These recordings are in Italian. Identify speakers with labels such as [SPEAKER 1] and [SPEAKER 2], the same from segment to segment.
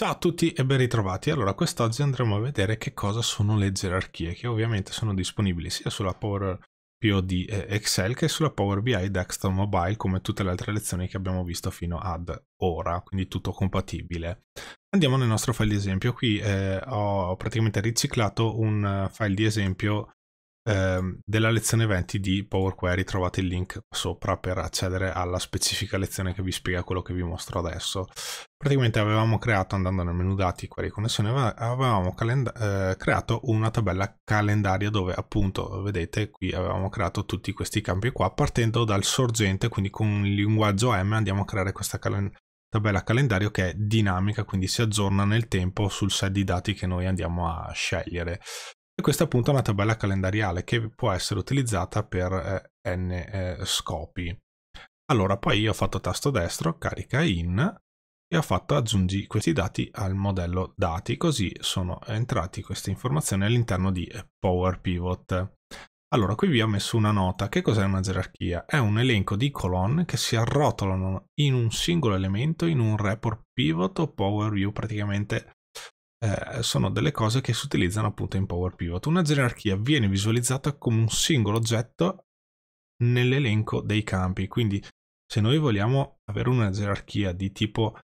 [SPEAKER 1] Ciao a tutti e ben ritrovati. Allora, quest'oggi andremo a vedere che cosa sono le gerarchie, che ovviamente sono disponibili sia sulla Power PO di eh, Excel che sulla Power BI Desktop Mobile, come tutte le altre lezioni che abbiamo visto fino ad ora, quindi tutto compatibile. Andiamo nel nostro file di esempio. Qui eh, ho praticamente riciclato un eh, file di esempio Ehm, della lezione 20 di Power Query. Trovate il link sopra per accedere alla specifica lezione che vi spiega quello che vi mostro adesso. Praticamente avevamo creato, andando nel menu dati, query connessione, avevamo eh, creato una tabella calendaria dove appunto, vedete, qui avevamo creato tutti questi campi qua, partendo dal sorgente, quindi con il linguaggio M andiamo a creare questa calen tabella calendario che è dinamica, quindi si aggiorna nel tempo sul set di dati che noi andiamo a scegliere. E questa appunto è una tabella calendariale che può essere utilizzata per eh, n eh, scopi. Allora, poi io ho fatto tasto destro, carica in, e ho fatto aggiungi questi dati al modello dati, così sono entrati queste informazioni all'interno di Power Pivot. Allora, qui vi ho messo una nota. Che cos'è una gerarchia? È un elenco di colonne che si arrotolano in un singolo elemento in un report pivot o Power View praticamente eh, sono delle cose che si utilizzano appunto in Power Pivot. Una gerarchia viene visualizzata come un singolo oggetto nell'elenco dei campi, quindi se noi vogliamo avere una gerarchia di tipo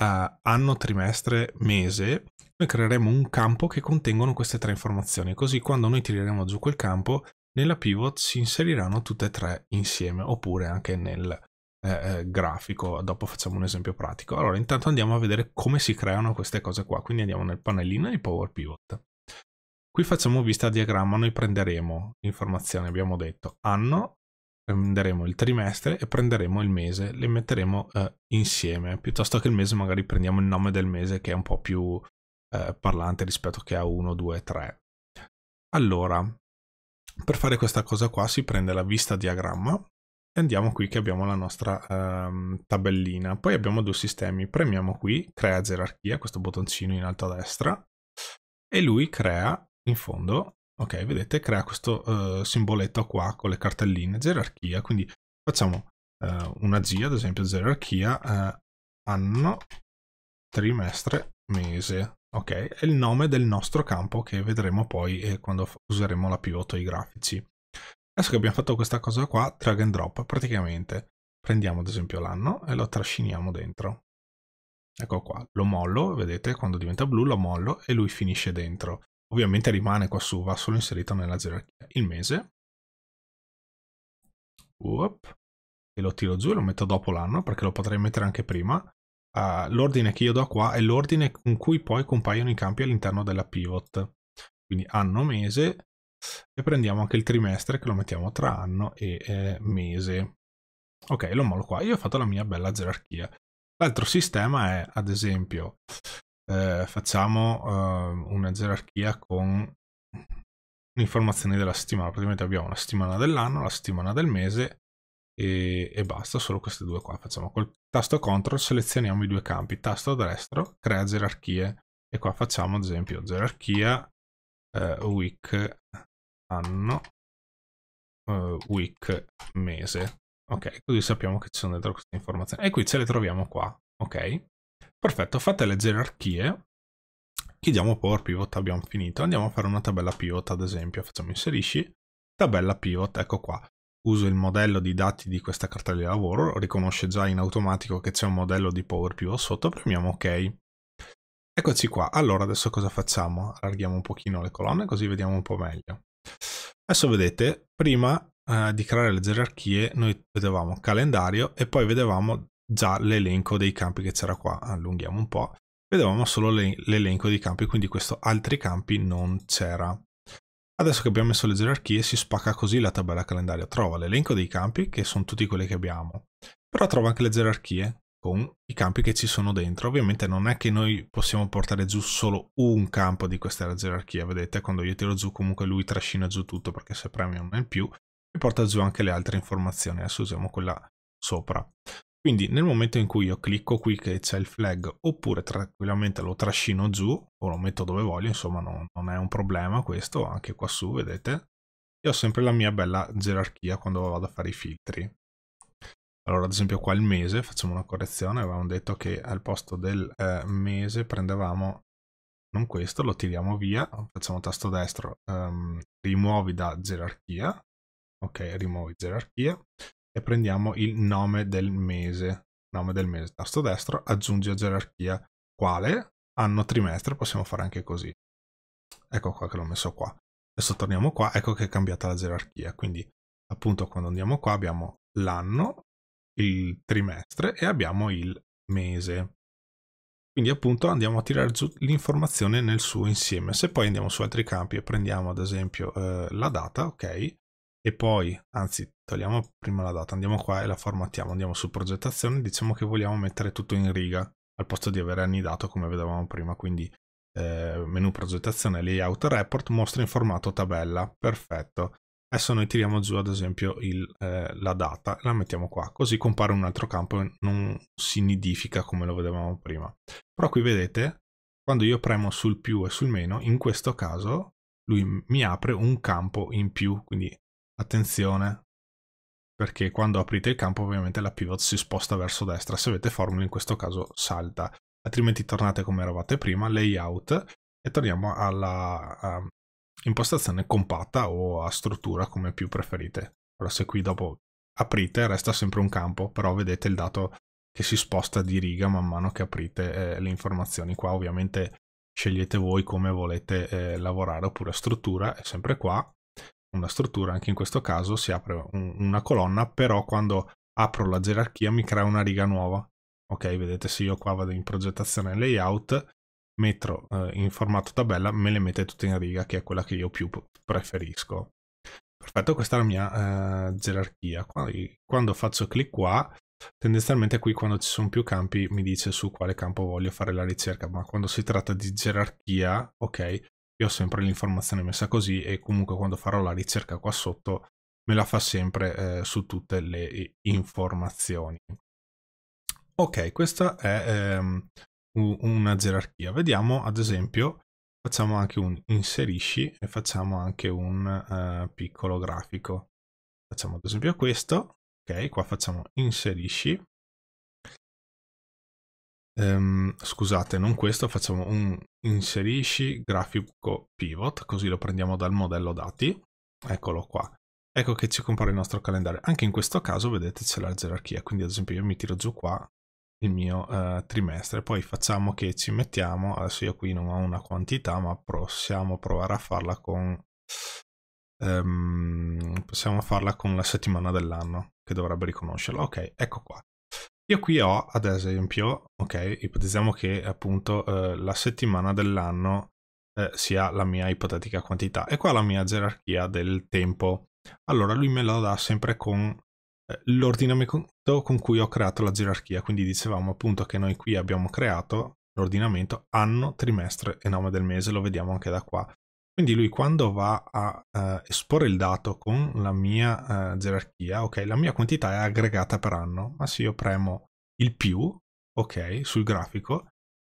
[SPEAKER 1] eh, anno, trimestre, mese, noi creeremo un campo che contengono queste tre informazioni, così quando noi tireremo giù quel campo, nella pivot si inseriranno tutte e tre insieme, oppure anche nel eh, eh, grafico, dopo facciamo un esempio pratico. Allora, intanto andiamo a vedere come si creano queste cose qua, quindi andiamo nel pannellino di Power Pivot. Qui facciamo vista diagramma, noi prenderemo informazioni, abbiamo detto anno, prenderemo il trimestre e prenderemo il mese, le metteremo eh, insieme, piuttosto che il mese magari prendiamo il nome del mese che è un po' più eh, parlante rispetto che a 1, 2, 3. Allora, per fare questa cosa qua si prende la vista diagramma, andiamo qui che abbiamo la nostra um, tabellina. Poi abbiamo due sistemi, premiamo qui, crea gerarchia, questo bottoncino in alto a destra, e lui crea in fondo, ok, vedete, crea questo uh, simboletto qua con le cartelline, gerarchia, quindi facciamo uh, una G, ad esempio gerarchia, uh, anno, trimestre, mese, ok? È il nome del nostro campo che vedremo poi eh, quando useremo la pivot i grafici. Adesso che abbiamo fatto questa cosa qua, drag and drop, praticamente prendiamo ad esempio l'anno e lo trasciniamo dentro. Ecco qua, lo mollo, vedete, quando diventa blu lo mollo e lui finisce dentro. Ovviamente rimane qua su, va solo inserito nella gerarchia. Il mese. Uop. E lo tiro giù e lo metto dopo l'anno, perché lo potrei mettere anche prima. Uh, l'ordine che io do qua è l'ordine con cui poi compaiono i campi all'interno della pivot. Quindi anno, mese, e prendiamo anche il trimestre che lo mettiamo tra anno e eh, mese. Ok, lo mollo qua. Io ho fatto la mia bella gerarchia. L'altro sistema è, ad esempio, eh, facciamo eh, una gerarchia con informazioni della settimana. Praticamente abbiamo la settimana dell'anno, la settimana del mese e, e, basta, solo queste due qua. Facciamo col tasto CTRL, selezioniamo i due campi, tasto destro, crea gerarchie. E qua facciamo ad esempio gerarchia eh, week anno uh, week mese ok così sappiamo che ci sono dentro queste informazioni e qui ce le troviamo qua ok perfetto fatte le gerarchie chiediamo power pivot abbiamo finito andiamo a fare una tabella pivot ad esempio facciamo inserisci tabella pivot ecco qua uso il modello di dati di questa cartella di lavoro riconosce già in automatico che c'è un modello di power pivot sotto premiamo ok Eccoci qua, allora adesso cosa facciamo? Allarghiamo un pochino le colonne così vediamo un po' meglio. Adesso vedete, prima eh, di creare le gerarchie noi vedevamo calendario e poi vedevamo già l'elenco dei campi che c'era qua, allunghiamo un po', vedevamo solo l'elenco dei campi, quindi questo altri campi non c'era. Adesso che abbiamo messo le gerarchie si spacca così la tabella calendario, trova l'elenco dei campi che sono tutti quelli che abbiamo, però trova anche le gerarchie, con i campi che ci sono dentro. Ovviamente non è che noi possiamo portare giù solo un campo di questa gerarchia, vedete? Quando io tiro giù comunque lui trascina giù tutto perché se premio non è più mi porta giù anche le altre informazioni. Adesso usiamo quella sopra. Quindi nel momento in cui io clicco qui che c'è il flag oppure tranquillamente lo trascino giù o lo metto dove voglio, insomma non, non è un problema questo, anche qua su vedete, Io ho sempre la mia bella gerarchia quando vado a fare i filtri. Allora, ad esempio qua il mese, facciamo una correzione, avevamo detto che al posto del eh, mese prendevamo non questo, lo tiriamo via, facciamo tasto destro, um, rimuovi da gerarchia, ok, rimuovi gerarchia, e prendiamo il nome del mese, nome del mese, tasto destro, aggiungi a gerarchia, quale? Anno, trimestre, possiamo fare anche così. Ecco qua che l'ho messo qua. Adesso torniamo qua, ecco che è cambiata la gerarchia, quindi appunto quando andiamo qua abbiamo l'anno, il trimestre e abbiamo il mese. Quindi appunto andiamo a tirare giù l'informazione nel suo insieme. Se poi andiamo su altri campi e prendiamo ad esempio eh, la data, ok, e poi, anzi, togliamo prima la data, andiamo qua e la formattiamo, andiamo su progettazione, diciamo che vogliamo mettere tutto in riga al posto di aver annidato come vedevamo prima, quindi eh, menu progettazione, layout, report, mostra in formato tabella, perfetto. Adesso noi tiriamo giù ad esempio il, eh, la data la mettiamo qua, così compare un altro campo e non si nidifica come lo vedevamo prima. Però qui vedete, quando io premo sul più e sul meno, in questo caso lui mi apre un campo in più, quindi attenzione, perché quando aprite il campo ovviamente la pivot si sposta verso destra, se avete formula in questo caso salta, altrimenti tornate come eravate prima, layout, e torniamo alla, impostazione compatta o a struttura come più preferite. Però se qui dopo aprite resta sempre un campo, però vedete il dato che si sposta di riga man mano che aprite eh, le informazioni. Qua ovviamente scegliete voi come volete eh, lavorare oppure struttura, è sempre qua una struttura, anche in questo caso si apre un, una colonna, però quando apro la gerarchia mi crea una riga nuova. Ok, vedete se io qua vado in progettazione layout, metro eh, in formato tabella, me le mette tutte in riga, che è quella che io più preferisco. Perfetto, questa è la mia eh, gerarchia. Quando, quando faccio clic qua, tendenzialmente qui quando ci sono più campi mi dice su quale campo voglio fare la ricerca, ma quando si tratta di gerarchia, ok, io ho sempre l'informazione messa così e comunque quando farò la ricerca qua sotto me la fa sempre eh, su tutte le informazioni. Ok, questa è ehm, una gerarchia. Vediamo ad esempio, facciamo anche un inserisci e facciamo anche un uh, piccolo grafico. Facciamo ad esempio questo, ok, qua facciamo inserisci. Um, scusate, non questo, facciamo un inserisci grafico pivot, così lo prendiamo dal modello dati. Eccolo qua. Ecco che ci compare il nostro calendario. Anche in questo caso, vedete, c'è la gerarchia. Quindi, ad esempio, io mi tiro giù qua il mio eh, trimestre. Poi facciamo che ci mettiamo, adesso io qui non ho una quantità, ma possiamo provare a farla con... Ehm, possiamo farla con la settimana dell'anno che dovrebbe riconoscerla. Ok, ecco qua. Io qui ho, ad esempio, ok, ipotizziamo che appunto eh, la settimana dell'anno eh, sia la mia ipotetica quantità e qua la mia gerarchia del tempo. Allora lui me lo dà sempre con eh, l'ordinamento con cui ho creato la gerarchia, quindi dicevamo appunto che noi qui abbiamo creato l'ordinamento anno, trimestre e nome del mese, lo vediamo anche da qua. Quindi lui quando va a eh, esporre il dato con la mia eh, gerarchia, ok, la mia quantità è aggregata per anno, ma se io premo il più, ok, sul grafico,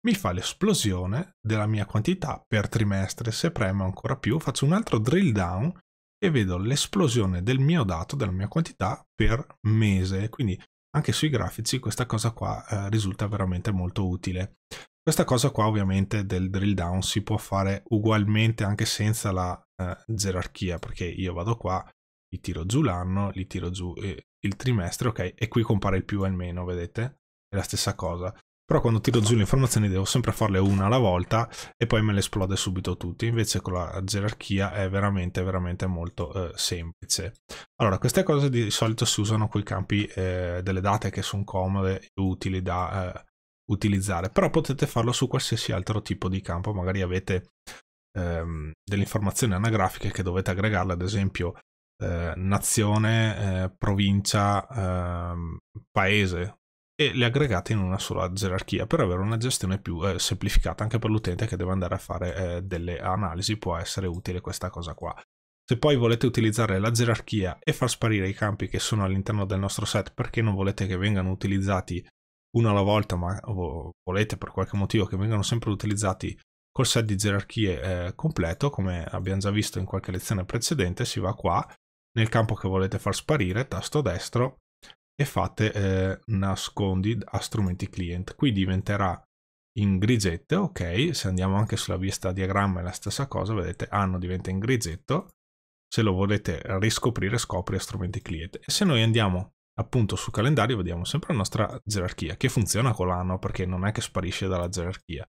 [SPEAKER 1] mi fa l'esplosione della mia quantità per trimestre, se premo ancora più faccio un altro drill down e vedo l'esplosione del mio dato, della mia quantità per mese. Quindi anche sui grafici questa cosa qua eh, risulta veramente molto utile. Questa cosa qua ovviamente del drill down si può fare ugualmente anche senza la eh, gerarchia, perché io vado qua, li tiro giù l'anno, li tiro giù eh, il trimestre, ok, e qui compare il più e il meno, vedete? È la stessa cosa. Però quando tiro giù le informazioni devo sempre farle una alla volta e poi me le esplode subito tutte. Invece con la gerarchia è veramente, veramente molto eh, semplice. Allora, queste cose di solito si usano con i campi eh, delle date che sono comode e utili da eh, utilizzare. Però potete farlo su qualsiasi altro tipo di campo. Magari avete ehm, delle informazioni anagrafiche che dovete aggregarle, ad esempio eh, nazione, eh, provincia, eh, paese e le aggregate in una sola gerarchia per avere una gestione più eh, semplificata anche per l'utente che deve andare a fare eh, delle analisi può essere utile questa cosa qua se poi volete utilizzare la gerarchia e far sparire i campi che sono all'interno del nostro set perché non volete che vengano utilizzati uno alla volta ma volete per qualche motivo che vengano sempre utilizzati col set di gerarchie eh, completo come abbiamo già visto in qualche lezione precedente si va qua nel campo che volete far sparire tasto destro e fate eh, nascondi a strumenti client. Qui diventerà in grigetto, ok, se andiamo anche sulla vista diagramma è la stessa cosa, vedete anno diventa in grigetto, se lo volete riscoprire scopri a strumenti client. E se noi andiamo appunto sul calendario vediamo sempre la nostra gerarchia, che funziona con l'anno perché non è che sparisce dalla gerarchia.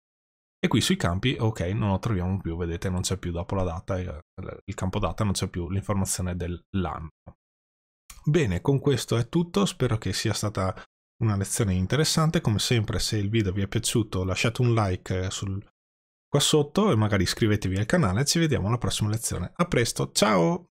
[SPEAKER 1] E qui sui campi, ok, non lo troviamo più, vedete, non c'è più dopo la data, il campo data non c'è più l'informazione dell'anno. Bene, con questo è tutto, spero che sia stata una lezione interessante, come sempre se il video vi è piaciuto lasciate un like eh, sul... qua sotto e magari iscrivetevi al canale, ci vediamo alla prossima lezione, a presto, ciao!